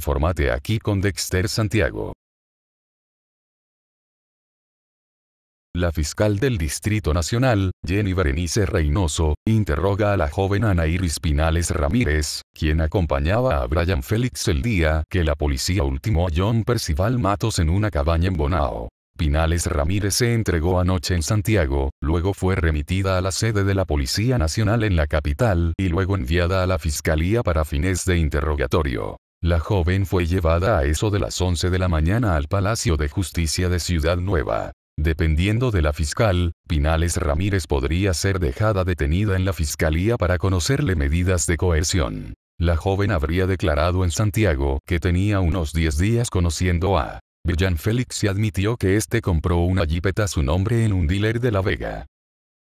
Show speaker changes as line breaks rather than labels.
Infórmate aquí con Dexter Santiago.
La fiscal del Distrito Nacional, Jenny Berenice Reynoso, interroga a la joven Ana Iris Pinales Ramírez, quien acompañaba a Brian Félix el día que la policía ultimó a John Percival Matos en una cabaña en Bonao. Pinales Ramírez se entregó anoche en Santiago, luego fue remitida a la sede de la Policía Nacional en la capital y luego enviada a la Fiscalía para fines de interrogatorio. La joven fue llevada a eso de las 11 de la mañana al Palacio de Justicia de Ciudad Nueva. Dependiendo de la fiscal, Pinales Ramírez podría ser dejada detenida en la fiscalía para conocerle medidas de coerción. La joven habría declarado en Santiago que tenía unos 10 días conociendo a Villan Félix y admitió que este compró una jipeta a su nombre en un dealer de La Vega.